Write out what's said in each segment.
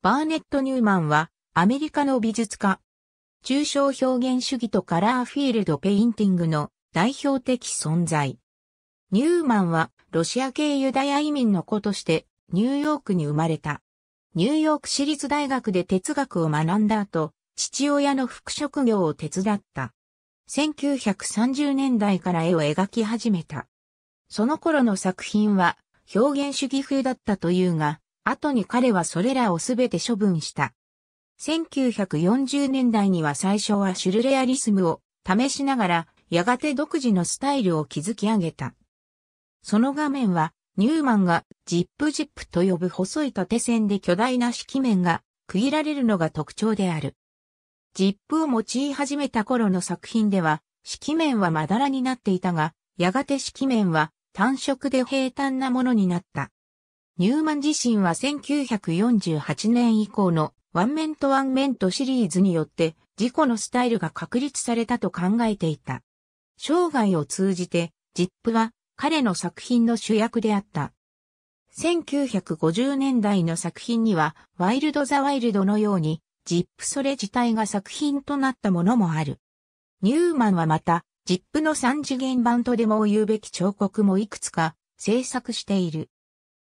バーネット・ニューマンは、アメリカの美術家。抽象表現主義とカラーフィールド・ペインティングの代表的存在。ニューマンは、ロシア系ユダヤ移民の子として、ニューヨークに生まれた。ニューヨーク市立大学で哲学を学んだ後、父親の副職業を手伝った。1930年代から絵を描き始めた。その頃の作品は表現主義風だったというが、後に彼はそれらをすべて処分した。1940年代には最初はシュルレアリスムを試しながら、やがて独自のスタイルを築き上げた。その画面は、ニューマンがジップジップと呼ぶ細い縦線で巨大な色面が区切られるのが特徴である。ジップを用い始めた頃の作品では、色面はまだらになっていたが、やがて色面は単色で平坦なものになった。ニューマン自身は1948年以降のワンメントワンメントシリーズによって自己のスタイルが確立されたと考えていた。生涯を通じて、ジップは彼の作品の主役であった。1950年代の作品には、ワイルド・ザ・ワイルドのように、ジップそれ自体が作品となったものもある。ニューマンはまた、ジップの三次元版とでも言うべき彫刻もいくつか制作している。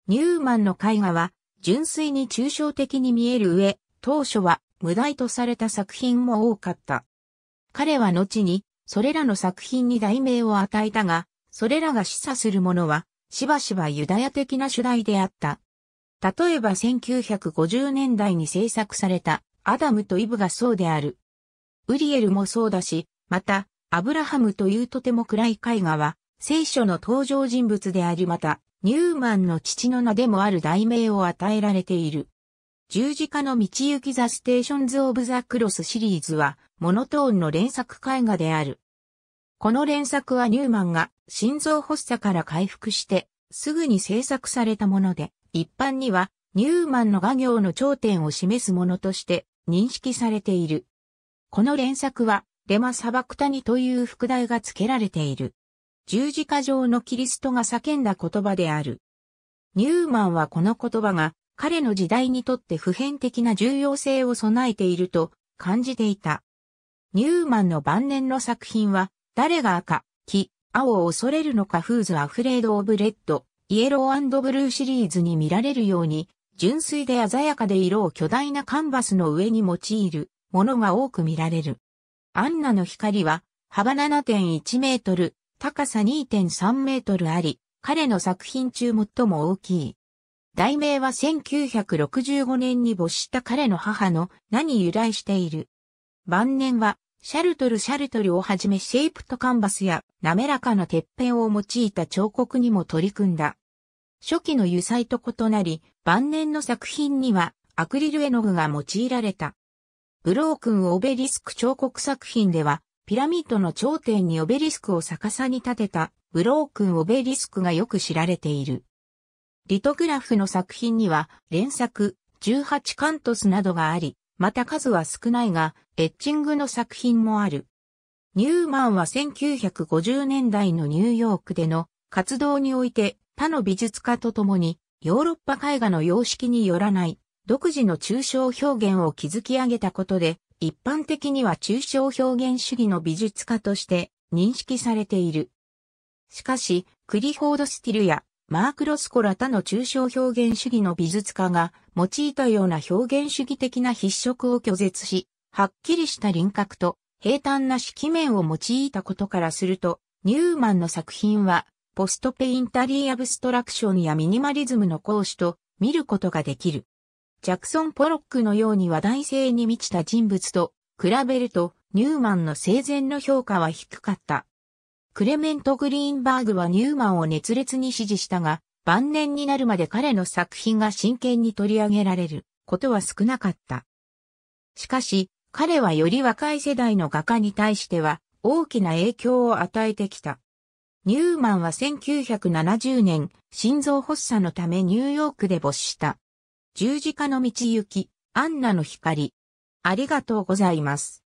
ニューマンの絵画は純粋に抽象的に見える上、当初は無題とされた作品も多かった。彼は後にそれらの作品に題名を与えたが、それらが示唆するものはしばしばユダヤ的な主題であった。例えば1950年代に制作されたアダムとイブがそうである。ウリエルもそうだし、また、アブラハムというとても暗い絵画は、聖書の登場人物でありまた、ニューマンの父の名でもある題名を与えられている。十字架の道行きザ・ステーションズ・オブ・ザ・クロスシリーズは、モノトーンの連作絵画である。この連作はニューマンが心臓発作から回復して、すぐに制作されたもので、一般にはニューマンの画業の頂点を示すものとして認識されている。この連作は、レマ・サバクタニという副題が付けられている。十字架上のキリストが叫んだ言葉である。ニューマンはこの言葉が彼の時代にとって普遍的な重要性を備えていると感じていた。ニューマンの晩年の作品は、誰が赤、黄、青を恐れるのかフーズアフレード・オブ・レッド、イエローブルーシリーズに見られるように、純粋で鮮やかで色を巨大なカンバスの上に用いるものが多く見られる。アンナの光は幅7.1メートル、高さ2.3メートルあり、彼の作品中最も大きい。題名は1965年に没した彼の母の名に由来している。晩年は、シャルトルシャルトルをはじめシェイプとカンバスや滑らかなてっぺんを用いた彫刻にも取り組んだ。初期の油彩と異なり、晩年の作品にはアクリル絵の具が用いられた。ブロークンオベリスク彫刻作品では、ピラミッドの頂点にオベリスクを逆さに立てたブロークンオベリスクがよく知られている。リトグラフの作品には連作18カントスなどがあり、また数は少ないが、エッチングの作品もある。ニューマンは1950年代のニューヨークでの活動において他の美術家と共にヨーロッパ絵画の様式によらない独自の抽象表現を築き上げたことで一般的には抽象表現主義の美術家として認識されている。しかし、クリフォード・スティルやマーク・ロスコラ他の抽象表現主義の美術家が用いたような表現主義的な筆触を拒絶し、はっきりした輪郭と平坦な色面を用いたことからすると、ニューマンの作品はポストペインタリーアブストラクションやミニマリズムの講師と見ることができる。ジャクソン・ポロックのように話題性に満ちた人物と比べるとニューマンの生前の評価は低かった。クレメント・グリーンバーグはニューマンを熱烈に支持したが、晩年になるまで彼の作品が真剣に取り上げられることは少なかった。しかし、彼はより若い世代の画家に対しては大きな影響を与えてきた。ニューマンは1970年、心臓発作のためニューヨークで没した。十字架の道行き、アンナの光。ありがとうございます。